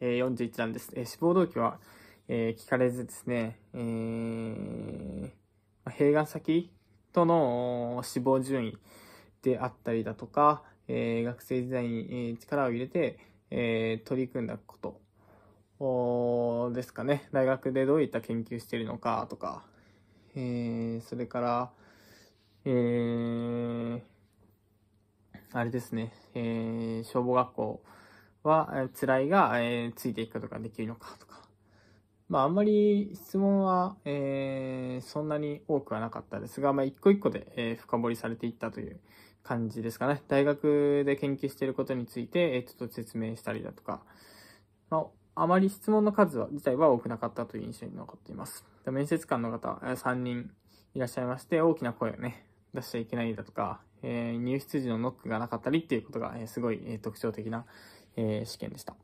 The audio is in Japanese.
えー、41段です。えー、死亡動機は、えー、聞かれずですね、えー、併願先との死亡順位であったりだとか、えー、学生時代に力を入れて、えー、取り組んだことですかね。大学でどういった研究してるのかとか、えー、それから、えー、あれですね、えー、消防学校、は、辛いが、えー、ついていくことができるのかとか。まあ、あんまり質問は、えー、そんなに多くはなかったですが、まあ、一個一個で、えー、深掘りされていったという感じですかね。大学で研究していることについて、えー、ちょっと説明したりだとか、まあ、あまり質問の数は自体は多くなかったという印象に残っています。面接官の方、3人いらっしゃいまして、大きな声をね、出しちゃいけないだとか、えー、入室時のノックがなかったりっていうことが、えー、すごい、えー、特徴的なえ試験でした。